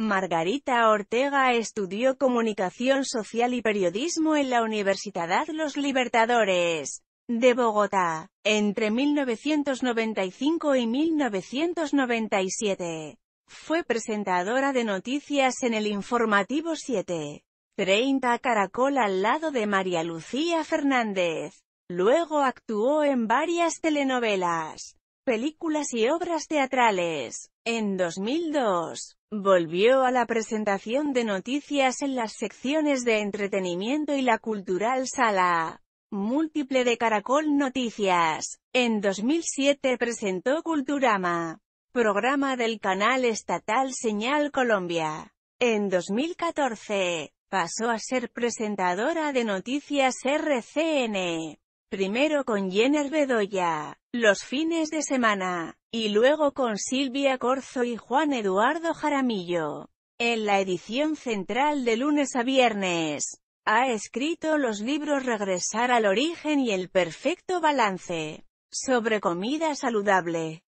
Margarita Ortega estudió Comunicación Social y Periodismo en la Universidad Los Libertadores de Bogotá, entre 1995 y 1997. Fue presentadora de noticias en el informativo 7. 30 Caracol al lado de María Lucía Fernández. Luego actuó en varias telenovelas películas y obras teatrales. En 2002, volvió a la presentación de noticias en las secciones de entretenimiento y la cultural sala múltiple de Caracol Noticias. En 2007 presentó Culturama, programa del canal estatal Señal Colombia. En 2014, pasó a ser presentadora de noticias RCN. Primero con Jenner Bedoya, los fines de semana, y luego con Silvia Corzo y Juan Eduardo Jaramillo. En la edición central de lunes a viernes, ha escrito los libros Regresar al origen y El perfecto balance, sobre comida saludable,